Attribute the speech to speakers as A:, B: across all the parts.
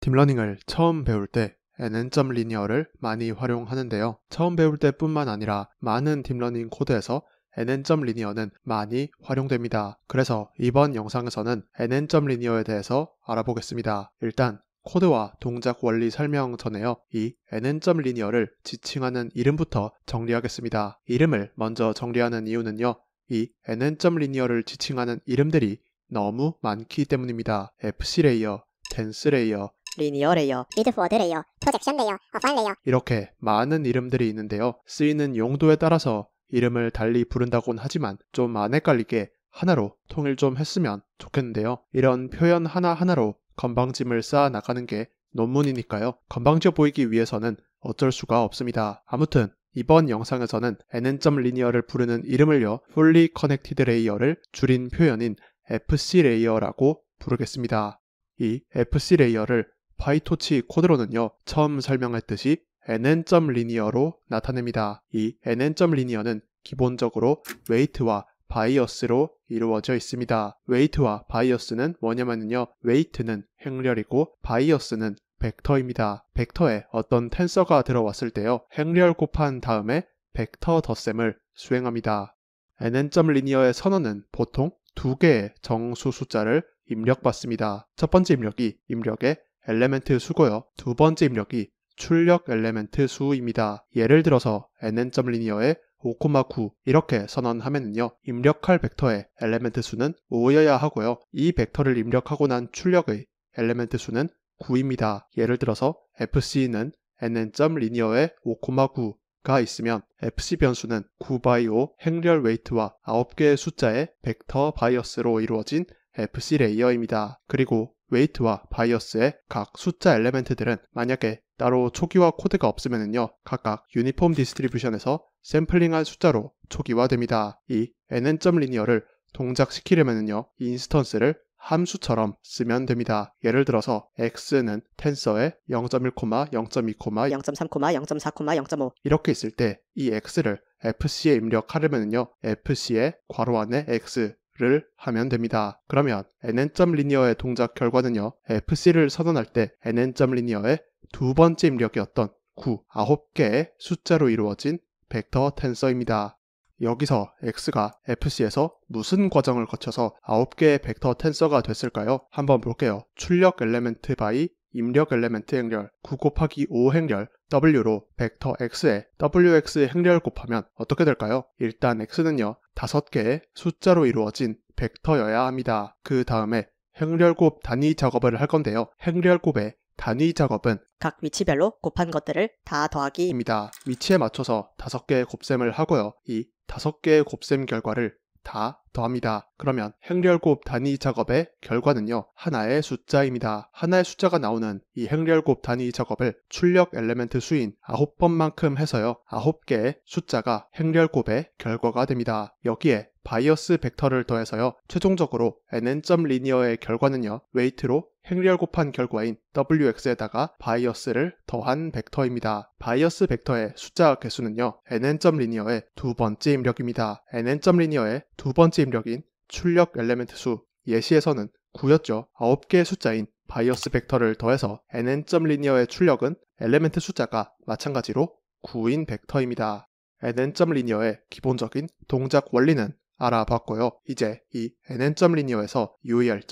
A: 딥러닝을 처음 배울 때 n n 점 리니어를 많이 활용하는데요. 처음 배울 때뿐만 아니라 많은 딥러닝 코드에서 n n 점리니어는 많이 활용됩니다. 그래서 이번 영상에서는 n n 점리니어에 대해서 알아보겠습니다. 일단 코드와 동작 원리 설명 전에요. 이 n n 점리니어를 지칭하는 이름부터 정리하겠습니다. 이름을 먼저 정리하는 이유는요. 이 n n 점리니어를 지칭하는 이름들이 너무 많기 때문입니다. f c 레이어, 댄스 레이어, 리니어레이어, 드포드레이 프로젝션레이어, 어파일이렇게 많은 이름들이 있는데요. 쓰이는 용도에 따라서 이름을 달리 부른다곤 하지만 좀 안 헷갈리게 하나로 통일 좀 했으면 좋겠는데요. 이런 표현 하나하나로 건방짐을 쌓아 나가는 게 논문이니까요. 건방져 보이기 위해서는 어쩔 수가 없습니다. 아무튼 이번 영상에서는 n n l i n e 를 부르는 이름을요. fully connected layer를 줄인 표현인 fc 레이어라고 부르겠습니다. 이 fc 레이어를 파이토치 코드로는요, 처음 설명했듯이 nn.linear로 나타냅니다. 이 nn.linear는 기본적으로 w e i g h t 와 바이어스로 이루어져 있습니다. 웨이트와 바이어스는 뭐냐면요. 웨이트는 행렬이고 바이어스는 벡터입니다. 벡터에 어떤 텐서가 들어왔을 때요. 행렬 곱한 다음에 벡터 덧셈을 수행합니다. nn.linear의 선언은 보통 두 개의 정수 숫자를 입력받습니다. 첫 번째 입력이 입력의 엘레멘트 수고요. 두 번째 입력이 출력 엘레멘트 수입니다. 예를 들어서 nn.linear의 5,9 이렇게 선언하면은요 입력할 벡터의 엘레멘트 수는 5여야 하고요 이 벡터를 입력하고 난 출력의 엘레멘트 수는 9입니다. 예를 들어서 fc는 nn.linear의 5,9가 있으면 fc 변수는 9 by 5 행렬 웨이트와 9개의 숫자의 벡터 바이어스로 이루어진 FC 레이어입니다. 그리고 웨이트와 바이어스의 각 숫자 엘리멘트들은 만약에 따로 초기화 코드가 없으면요 각각 유니폼 디스트리뷰션에서 샘플링한 숫자로 초기화됩니다. 이 nn.linear를 동작시키려면요 인스턴스를 함수처럼 쓰면 됩니다. 예를 들어서 x는 텐서에 0.1, 0.2, 0.3, 0.4, 0.5 이렇게 있을 때 이 x를 fc에 입력하려면요 f c 에 괄호 안에 x 를 하면 됩니다. 그러면 nn.linear의 동작 결과는요. fc를 선언할 때 nn.linear의 두 번째 입력이었던 9, 9개의 숫자로 이루어진 벡터 텐서입니다. 여기서 x가 fc에서 무슨 과정을 거쳐서 9개의 벡터 텐서가 됐을까요? 한번 볼게요. 출력 엘레멘트 바이 입력 엘레멘트 행렬, 9 곱하기 5 행렬, w로 벡터 x에 wx 행렬 곱하면 어떻게 될까요? 일단 x는요 5개의 숫자로 이루어진 벡터여야 합니다. 그 다음에 행렬곱 단위 작업을 할 건데요. 행렬곱의 단위 작업은 각 위치별로 곱한 것들을 다 더하기입니다. 위치에 맞춰서 5개의 곱셈을 하고요. 이 5개의 곱셈 결과를 다 더합니다. 그러면 행렬곱 단위 작업의 결과는요. 하나의 숫자입니다. 하나의 숫자가 나오는 이 행렬곱 단위 작업을 출력 엘레멘트 수인 9번만큼 해서요. 9개의 숫자가 행렬곱의 결과가 됩니다. 여기에 바이어스 벡터를 더해서요. 최종적으로 nn.linear의 결과는요. 웨이트로 행렬 곱한 결과인 wx에다가 바이어스를 더한 벡터입니다. 바이어스 벡터의 숫자 개수는요. nn.linear의 두 번째 입력입니다. nn.linear의 두 번째 입력인 출력 엘레멘트 수 예시에서는 9였죠. 9개의 숫자인 바이어스 벡터를 더해서 nn.linear의 출력은 엘레멘트 숫자가 마찬가지로 9인 벡터입니다. nn.linear의 기본적인 동작 원리는 알아봤고요. 이제 이 nn.linear에서 uel.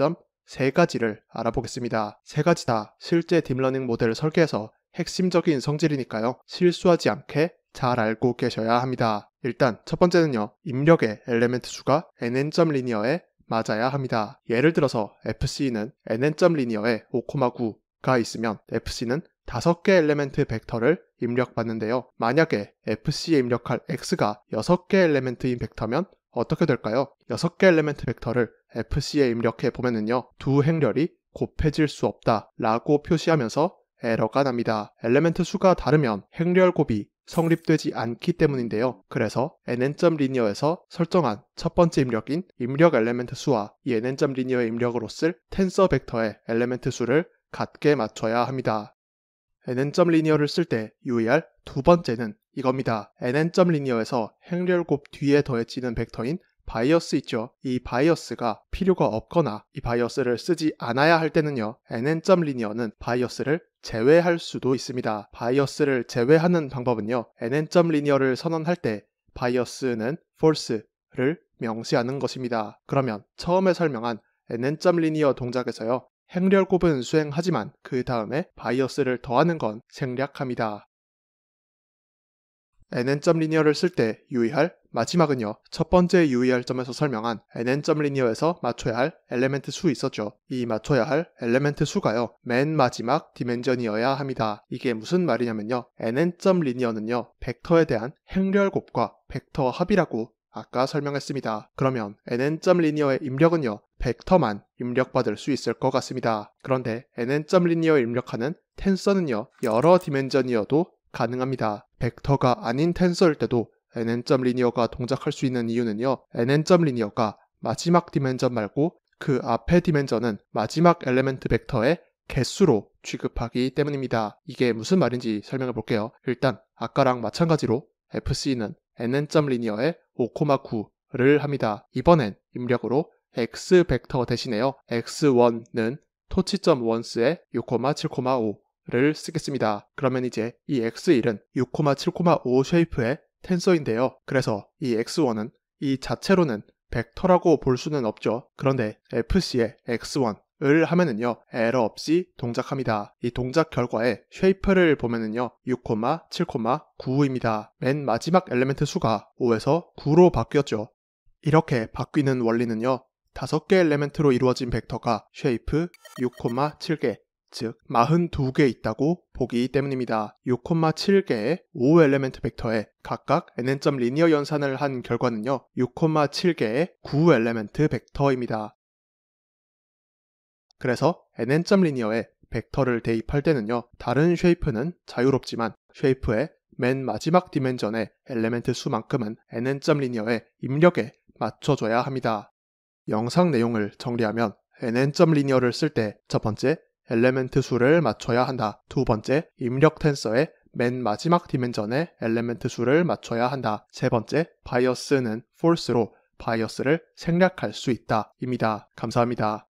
A: 세 가지를 알아보겠습니다. 세 가지 다 실제 딥러닝 모델을 설계해서 핵심적인 성질이니까요. 실수하지 않게 잘 알고 계셔야 합니다. 일단 첫 번째는요. 입력의 엘레멘트 수가 nn.linear에 맞아야 합니다. 예를 들어서 fc는 nn.linear에 5,9가 있으면 fc는 5개 엘레멘트 벡터를 입력받는데요. 만약에 fc에 입력할 x가 6개 엘레멘트인 벡터면 어떻게 될까요? 6개 엘레멘트 벡터를 FC에 입력해 보면은요. 두 행렬이 곱해질 수 없다 라고 표시하면서 에러가 납니다. 엘레멘트 수가 다르면 행렬 곱이 성립되지 않기 때문인데요. 그래서 nn.linear에서 설정한 첫 번째 입력인 입력 엘레멘트 수와 이 nn.linear의 입력으로 쓸 텐서 벡터의 엘레멘트 수를 같게 맞춰야 합니다. nn.linear를 쓸 때 유의할 두 번째는 이겁니다. nn.linear에서 행렬곱 뒤에 더해지는 벡터인 바이어스 있죠. 이 바이어스가 필요가 없거나 이 바이어스를 쓰지 않아야 할 때는요. nn.linear는 바이어스를 제외할 수도 있습니다. 바이어스를 제외하는 방법은요. nn.linear를 선언할 때 바이어스는 false를 명시하는 것입니다. 그러면 처음에 설명한 nn.linear 동작에서요. 행렬곱은 수행하지만 그 다음에 바이어스를 더하는 건 생략합니다. nn.점 리니어를 쓸 때 유의할 마지막은요. 첫 번째 유의할 점에서 설명한 nn.점 리니어에서 맞춰야 할 엘레멘트 수 있었죠. 이 맞춰야 할 엘레멘트 수가요. 맨 마지막 디멘전이어야 합니다. 이게 무슨 말이냐면요. nn.점 리니어는요. 벡터에 대한 행렬 곱과 벡터 합이라고 아까 설명했습니다. 그러면 nn.점 리니어의 입력은요. 벡터만 입력받을 수 있을 것 같습니다. 그런데 nn.linear 입력하는 텐서는요 여러 디멘전이어도 가능합니다. 벡터가 아닌 텐서일 때도 nn.점 리니어가 동작할 수 있는 이유는요. nn.점 리니어가 마지막 디멘전 말고 그앞에 디멘전은 마지막 엘리멘트 벡터의 개수로 취급하기 때문입니다. 이게 무슨 말인지 설명해 볼게요. 일단 아까랑 마찬가지로 fc는 nn.점 리니어의 5,9를 합니다. 이번엔 입력으로 x 벡터 대신에요. x1는 토치점 원스의 6,7,5를 쓰겠습니다. 그러면 이제 이 x1은 6,7,5 쉐이프의 텐서인데요. 그래서 이 x1은 이 자체로는 벡터라고 볼 수는 없죠. 그런데 FC의 x1, 을 하면은요 에러 없이 동작합니다. 이 동작 결과에 쉐이프를 보면은요 6, 7,9입니다. 맨 마지막 엘리멘트 수가 5에서 9로 바뀌었죠. 이렇게 바뀌는 원리는요 5개 엘리멘트로 이루어진 벡터가 쉐이프 6,7개 즉 42개 있다고 보기 때문입니다. 6,7개의 5엘레멘트 벡터에 각각 n점 리니어 연산을 한 결과는요. 6,7개의 9엘레멘트 벡터입니다. 그래서 n점 리니어에 벡터를 대입할 때는요. 다른 쉐이프는 자유롭지만 쉐이프의 맨 마지막 디멘전의 엘레멘트 수만큼은 n점 리니어의 입력에 맞춰줘야 합니다. 영상 내용을 정리하면 n점 리니어를 쓸 때 첫 번째 엘레멘트 수를 맞춰야 한다. 두 번째, 입력 텐서의 맨 마지막 디멘전에 엘레멘트 수를 맞춰야 한다. 세 번째, 바이어스는 false로 바이어스를 생략할 수 있다. 입니다. 감사합니다.